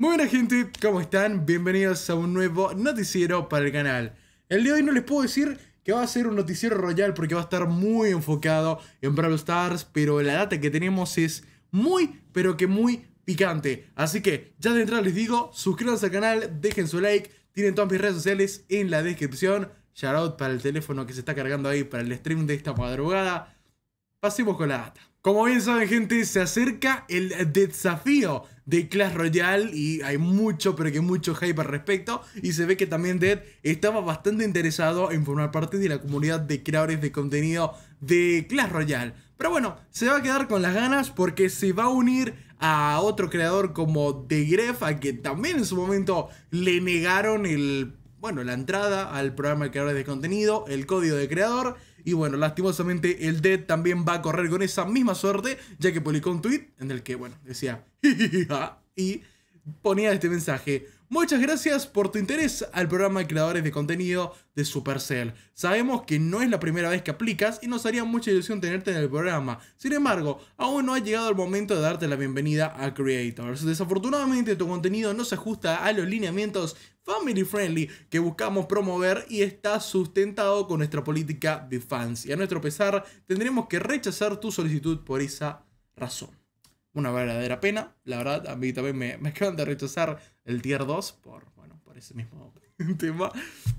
Muy buena gente, ¿cómo están? Bienvenidos a un nuevo noticiero para el canal. El día de hoy no les puedo decir que va a ser un noticiero royal porque va a estar muy enfocado en Brawl Stars, pero la data que tenemos es muy, pero que muy picante. Así que ya de entrada les digo, suscríbanse al canal, dejen su like, tienen todas mis redes sociales en la descripción. Shoutout para el teléfono que se está cargando ahí para el stream de esta madrugada. Pasemos con la data. Como bien saben, gente, se acerca el desafío de Clash Royale y hay mucho, pero que mucho hype al respecto. Y se ve que también Dead estaba bastante interesado en formar parte de la comunidad de creadores de contenido de Clash Royale. Pero bueno, se va a quedar con las ganas porque se va a unir a otro creador como The Gref, a que también en su momento le negaron el bueno, la entrada al programa de creadores de contenido, el código de creador. Y bueno, lastimosamente el dead también va a correr con esa misma suerte, ya que publicó un tweet en el que, bueno, decía, y ponía este mensaje. Muchas gracias por tu interés al programa de creadores de contenido de Supercell. Sabemos que no es la primera vez que aplicas y nos haría mucha ilusión tenerte en el programa. Sin embargo, aún no ha llegado el momento de darte la bienvenida a Creators. Desafortunadamente tu contenido no se ajusta a los lineamientos family friendly que buscamos promover y está sustentado con nuestra política de fans. Y a nuestro pesar tendremos que rechazar tu solicitud por esa razón una verdadera pena. La verdad, a mí también me, me acaban de rechazar el tier 2 por, bueno, por ese mismo tema.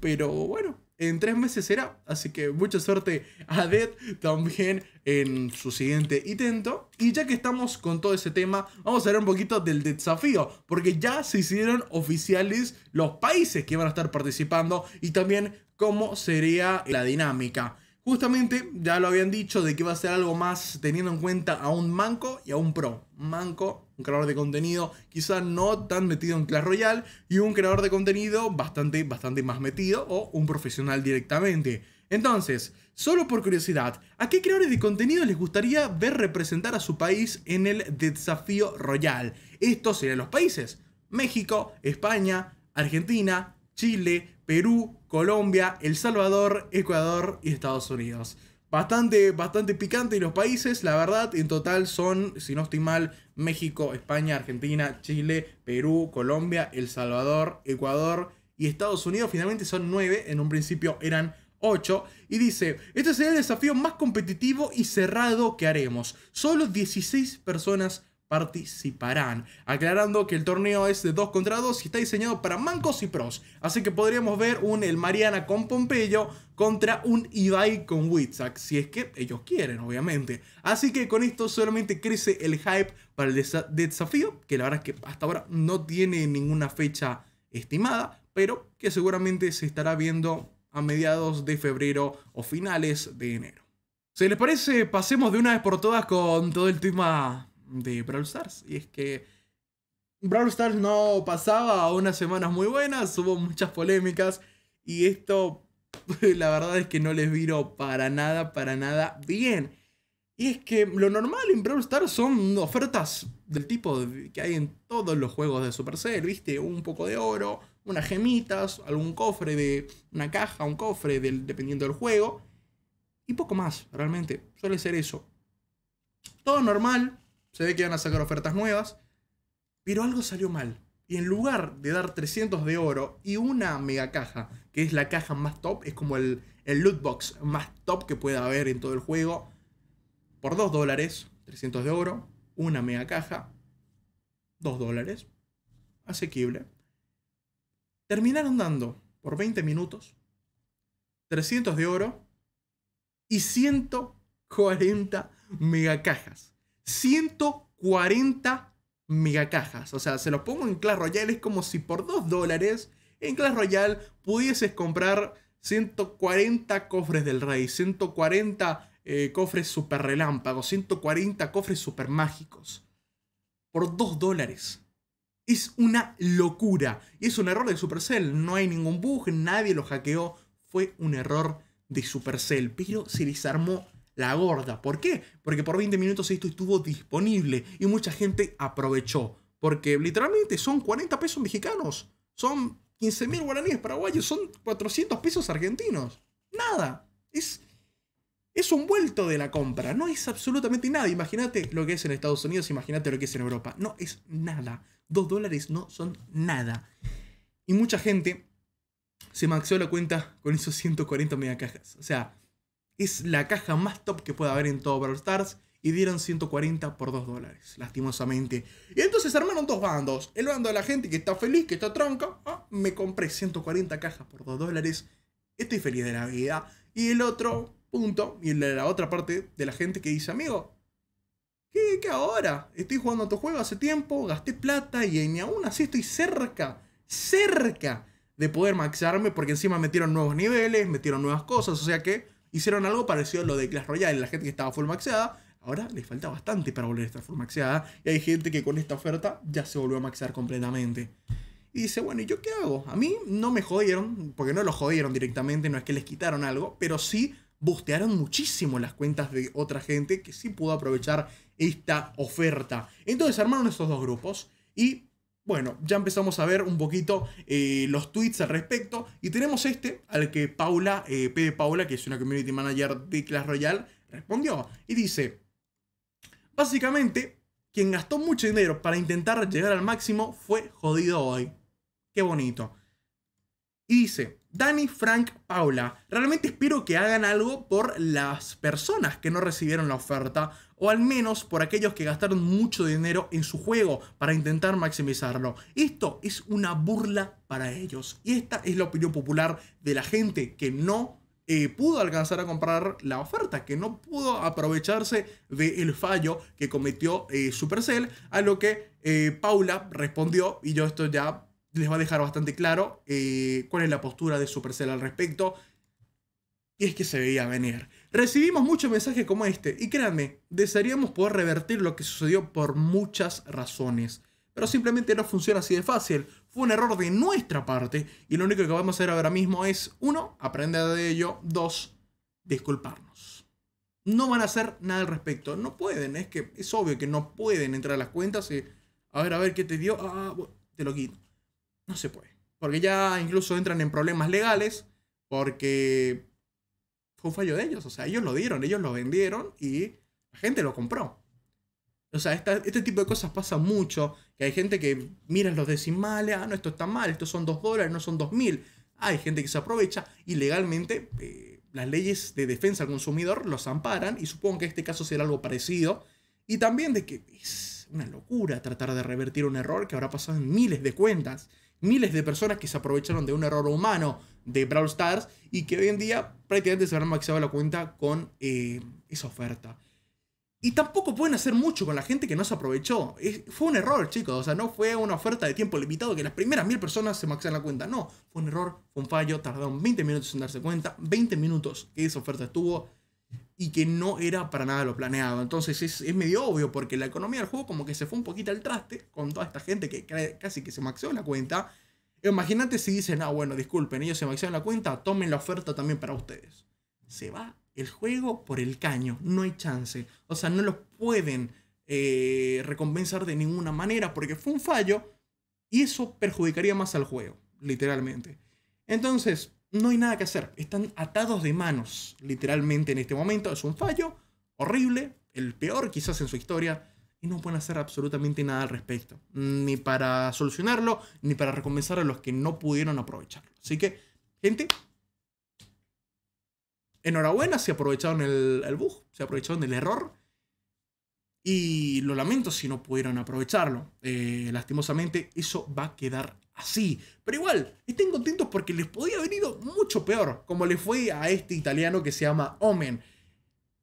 Pero bueno, en tres meses será. Así que mucha suerte a Dead también en su siguiente intento. Y ya que estamos con todo ese tema, vamos a hablar un poquito del desafío. Porque ya se hicieron oficiales los países que van a estar participando y también cómo sería la dinámica. Justamente, ya lo habían dicho, de que iba a ser algo más teniendo en cuenta a un manco y a un pro. Manco, un creador de contenido quizá no tan metido en Clash Royale, y un creador de contenido bastante, bastante más metido, o un profesional directamente. Entonces, solo por curiosidad, ¿a qué creadores de contenido les gustaría ver representar a su país en el desafío Royal? Estos serían los países. México, España, Argentina, Chile, Perú, Colombia, El Salvador, Ecuador y Estados Unidos. Bastante, bastante picante los países, la verdad, en total son, si no estoy mal, México, España, Argentina, Chile, Perú, Colombia, El Salvador, Ecuador y Estados Unidos. Finalmente son nueve, en un principio eran ocho. y dice, este será el desafío más competitivo y cerrado que haremos. Solo 16 personas participarán. Aclarando que el torneo es de 2 contra 2 y está diseñado para mancos y pros. Así que podríamos ver un El Mariana con Pompeyo contra un Ibai con Witzak. Si es que ellos quieren, obviamente. Así que con esto solamente crece el hype para el desafío. Que la verdad es que hasta ahora no tiene ninguna fecha estimada. Pero que seguramente se estará viendo a mediados de febrero o finales de enero. ¿Se les parece? Pasemos de una vez por todas con todo el tema de Brawl Stars. Y es que Brawl Stars no pasaba a unas semanas muy buenas, hubo muchas polémicas y esto la verdad es que no les viro para nada, para nada bien. Y es que lo normal en Brawl Stars son ofertas del tipo que hay en todos los juegos de Supercell, ¿viste? Un poco de oro, unas gemitas, algún cofre de una caja, un cofre dependiendo del juego. Y poco más, realmente. Suele ser eso. Todo normal, se ve que van a sacar ofertas nuevas, pero algo salió mal. Y en lugar de dar 300 de oro y una mega caja, que es la caja más top, es como el, el loot box más top que pueda haber en todo el juego, por 2 dólares, 300 de oro, una mega caja, 2 dólares, asequible. Terminaron dando por 20 minutos 300 de oro y 140 cajas. 140 megacajas. O sea, se los pongo en Clash Royale, es como si por 2 dólares en Clash Royale pudieses comprar 140 cofres del rey, 140 eh, cofres super relámpagos, 140 cofres super mágicos. Por 2 dólares. Es una locura. Y es un error de Supercell. No hay ningún bug, nadie lo hackeó. Fue un error de Supercell. Pero se les armó la gorda. ¿Por qué? Porque por 20 minutos esto estuvo disponible y mucha gente aprovechó. Porque literalmente son 40 pesos mexicanos, son 15 mil guaraníes paraguayos, son 400 pesos argentinos. Nada. Es, es un vuelto de la compra. No es absolutamente nada. Imagínate lo que es en Estados Unidos, imagínate lo que es en Europa. No es nada. Dos dólares no son nada. Y mucha gente se maxeó la cuenta con esos 140 megacajas. O sea, es la caja más top que puede haber en todo Brawl Stars y dieron 140 por 2 dólares, lastimosamente. Y entonces armaron dos bandos. El bando de la gente que está feliz, que está tronco ah, me compré 140 cajas por 2 dólares. Estoy feliz de la vida. Y el otro punto, y la otra parte de la gente que dice, amigo, ¿qué, qué ahora? Estoy jugando a tu juego hace tiempo, gasté plata y ni aún así estoy cerca, cerca de poder maxarme porque encima metieron nuevos niveles, metieron nuevas cosas. O sea que Hicieron algo parecido a lo de Clash Royale. La gente que estaba full maxeada, ahora les falta bastante para volver a estar full maxeada. Y hay gente que con esta oferta ya se volvió a maxear completamente. Y dice, bueno, ¿y yo qué hago? A mí no me jodieron, porque no lo jodieron directamente, no es que les quitaron algo, pero sí bustearon muchísimo las cuentas de otra gente que sí pudo aprovechar esta oferta. Entonces armaron estos dos grupos y bueno, ya empezamos a ver un poquito eh, los tweets al respecto y tenemos este al que Paula, eh, P Paula, que es una community manager de Clash Royale, respondió y dice, básicamente, quien gastó mucho dinero para intentar llegar al máximo fue jodido hoy. Qué bonito. Y dice, Dani Frank, Paula. Realmente espero que hagan algo por las personas que no recibieron la oferta o al menos por aquellos que gastaron mucho dinero en su juego para intentar maximizarlo. Esto es una burla para ellos y esta es la opinión popular de la gente que no eh, pudo alcanzar a comprar la oferta, que no pudo aprovecharse del el fallo que cometió eh, Supercell, a lo que eh, Paula respondió, y yo esto ya les va a dejar bastante claro eh, cuál es la postura de Supercell al respecto. Y es que se veía venir. Recibimos muchos mensajes como este, y créanme, desearíamos poder revertir lo que sucedió por muchas razones. Pero simplemente no funciona así de fácil. Fue un error de nuestra parte, y lo único que vamos a hacer ahora mismo es, uno, aprender de ello, dos, disculparnos. No van a hacer nada al respecto, no pueden, es que es obvio que no pueden entrar a las cuentas y, a ver, a ver, ¿qué te dio? Ah, te lo quito no se puede. Porque ya incluso entran en problemas legales porque fue un fallo de ellos. O sea, ellos lo dieron, ellos lo vendieron y la gente lo compró. O sea, este tipo de cosas pasa mucho. Que hay gente que mira los decimales, ah, no, esto está mal, estos son dos dólares, no son dos mil. Hay gente que se aprovecha y legalmente eh, las leyes de defensa al consumidor los amparan y supongo que este caso será algo parecido. Y también de que es una locura tratar de revertir un error que habrá pasado en miles de cuentas miles de personas que se aprovecharon de un error humano de Brawl Stars y que hoy en día prácticamente se habrán maximizado la cuenta con eh, esa oferta. Y tampoco pueden hacer mucho con la gente que no se aprovechó. fue un error, chicos. O sea, no fue una oferta de tiempo limitado que las primeras mil personas se maxan la cuenta. No, fue un error, fue un fallo. Tardaron 20 minutos en darse cuenta. 20 minutos que esa oferta estuvo y que no era para nada lo planeado. Entonces es, medio obvio porque la economía del juego como que se fue un poquito al traste con toda esta gente que casi que se maxeó la cuenta. Imagínate si dicen, ah, bueno, disculpen, ellos se maxearon la cuenta, tomen la oferta también para ustedes. Se va el juego por el caño, no hay chance. O sea, no los pueden eh, recompensar de ninguna manera porque fue un fallo y eso perjudicaría más al juego, literalmente. Entonces, no hay nada que hacer. Están atados de manos, literalmente, en este momento. Es un fallo horrible, el peor quizás en su historia, y no pueden hacer absolutamente nada al respecto. Ni para solucionarlo, ni para recompensar a los que no pudieron aprovecharlo. Así que, gente, enhorabuena, se aprovecharon el, el bug, se aprovecharon del error. Y lo lamento si no pudieron aprovecharlo. Eh, lastimosamente, eso va a quedar así. Pero igual, estén contentos porque les podía haber ido mucho peor, como le fue a este italiano que se llama Omen.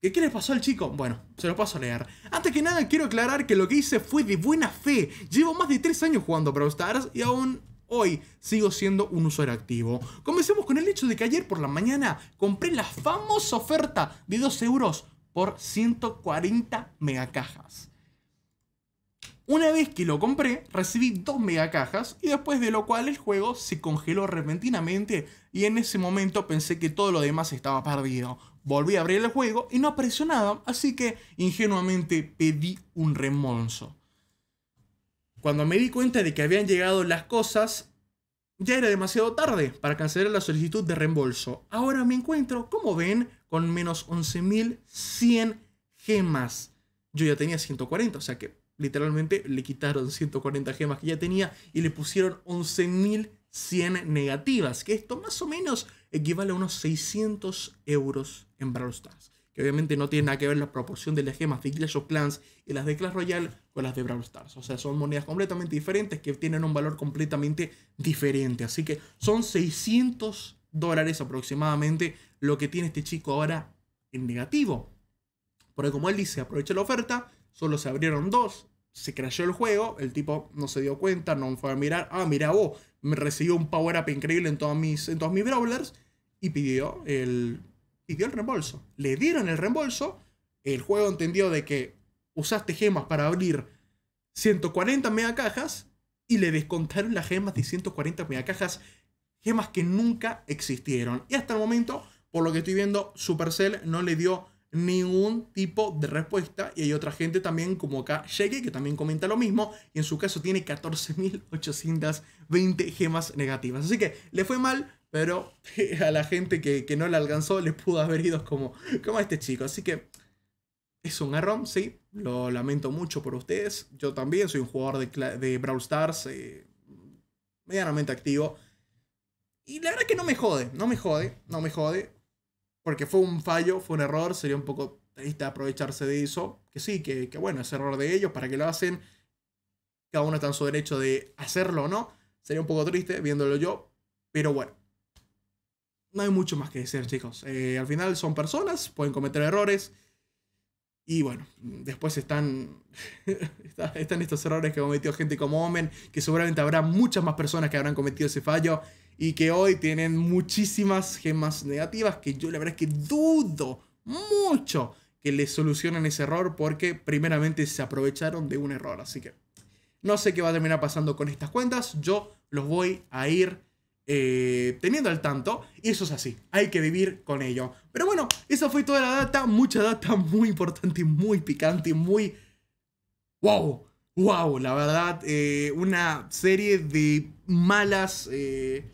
¿Qué, ¿Qué les pasó al chico? Bueno, se lo paso a leer. Antes que nada, quiero aclarar que lo que hice fue de buena fe. Llevo más de 3 años jugando Brawl Stars y aún hoy sigo siendo un usuario activo. Comencemos con el hecho de que ayer por la mañana compré la famosa oferta de 2 euros por 140 megacajas. Una vez que lo compré, recibí dos mega cajas y después de lo cual el juego se congeló repentinamente y en ese momento pensé que todo lo demás estaba perdido. Volví a abrir el juego y no apareció nada, así que ingenuamente pedí un remonso. Cuando me di cuenta de que habían llegado las cosas, ya era demasiado tarde para cancelar la solicitud de reembolso. Ahora me encuentro, como ven, con menos 11.100 gemas. Yo ya tenía 140, o sea que literalmente le quitaron 140 gemas que ya tenía y le pusieron 11.100 negativas, que esto más o menos equivale a unos 600 euros en Brawl Stars. Que obviamente no tiene nada que ver la proporción de las gemas de Clash of Clans y las de Clash Royale con las de Brawl Stars. O sea, son monedas completamente diferentes que tienen un valor completamente diferente. Así que son 600 dólares aproximadamente lo que tiene este chico ahora en negativo. Porque como él dice, aprovecha la oferta, Solo se abrieron dos, se creyó el juego, el tipo no se dio cuenta, no fue a mirar, ah, mira vos, me recibió un power up increíble en todos mis, en brawlers y pidió el, pidió el reembolso. Le dieron el reembolso, el juego entendió de que usaste gemas para abrir 140 cajas y le descontaron las gemas de 140 cajas gemas que nunca existieron. Y hasta el momento, por lo que estoy viendo, Supercell no le dio ningún tipo de respuesta. Y hay otra gente también, como acá Shaggy, que también comenta lo mismo. Y en su caso tiene 14.820 gemas negativas. Así que le fue mal, pero a la gente que, no la alcanzó le pudo haber ido como, como a este chico. Así que es un error, sí. Lo lamento mucho por ustedes. Yo también soy un jugador de, de Brawl Stars eh, medianamente activo. Y la verdad que no me jode, no me jode, no me jode porque fue un fallo, fue un error, sería un poco triste aprovecharse de eso, que sí, que, que bueno, es error de ellos, para que lo hacen, cada uno está en su derecho de hacerlo o no, sería un poco triste viéndolo yo, pero bueno, no hay mucho más que decir chicos, eh, al final son personas, pueden cometer errores, y bueno, después están, están estos errores que ha cometido gente como Omen, que seguramente habrá muchas más personas que habrán cometido ese fallo y que hoy tienen muchísimas gemas negativas que yo la verdad es que dudo mucho que les solucionen ese error porque primeramente se aprovecharon de un error. Así que no sé qué va a terminar pasando con estas cuentas. Yo los voy a ir eh, teniendo al tanto. Y eso es así, hay que vivir con ello. Pero bueno, esa fue toda la data, mucha data muy importante, muy picante, muy... ¡Wow! ¡Wow! La verdad, eh, una serie de malas... Eh,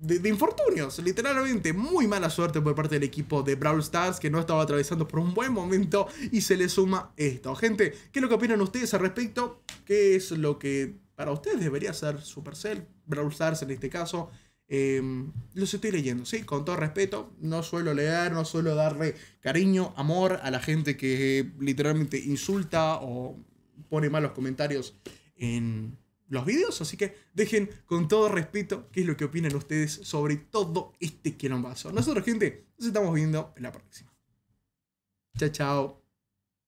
de, de, infortunios, literalmente. Muy mala suerte por parte del equipo de Brawl Stars que no estaba atravesando por un buen momento y se le suma esto. Gente, ¿qué es lo que opinan ustedes al respecto? ¿Qué es lo que para ustedes debería ser Supercell, Brawl Stars en este caso? Em, los estoy leyendo, ¿sí? Con todo respeto, no suelo leer, no suelo darle cariño, amor a la gente que literalmente insulta o pone malos comentarios en los videos, así que dejen con todo respeto qué es lo que opinan ustedes sobre todo este que quilombazo. Nosotros, gente, nos estamos viendo en la próxima. Chao, chao.